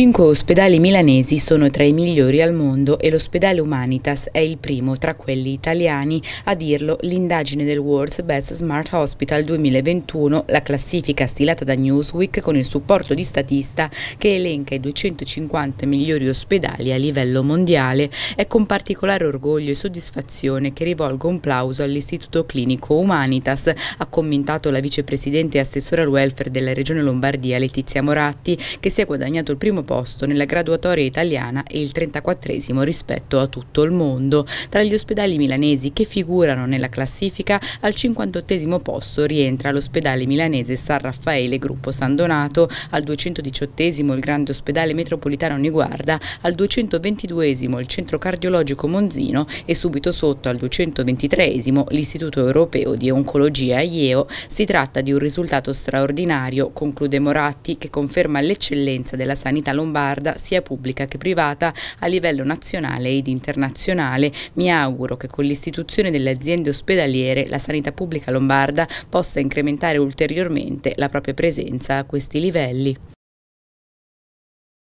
Cinque ospedali milanesi sono tra i migliori al mondo e l'ospedale Humanitas è il primo tra quelli italiani. A dirlo l'indagine del World's Best Smart Hospital 2021, la classifica stilata da Newsweek con il supporto di Statista che elenca i 250 migliori ospedali a livello mondiale. È con particolare orgoglio e soddisfazione che rivolgo un plauso all'Istituto Clinico Humanitas, ha commentato la vicepresidente e assessora al welfare della Regione Lombardia Letizia Moratti, che si è guadagnato il primo posto nella graduatoria italiana e il 34 rispetto a tutto il mondo. Tra gli ospedali milanesi che figurano nella classifica, al 58 posto rientra l'ospedale milanese San Raffaele Gruppo San Donato, al 218 il grande ospedale metropolitano Niguarda, al 222 il centro cardiologico Monzino e subito sotto al 223 l'Istituto Europeo di Oncologia IEO. Si tratta di un risultato straordinario, conclude Moratti, che conferma l'eccellenza della sanità sanità lombarda, sia pubblica che privata, a livello nazionale ed internazionale. Mi auguro che con l'istituzione delle aziende ospedaliere la sanità pubblica lombarda possa incrementare ulteriormente la propria presenza a questi livelli.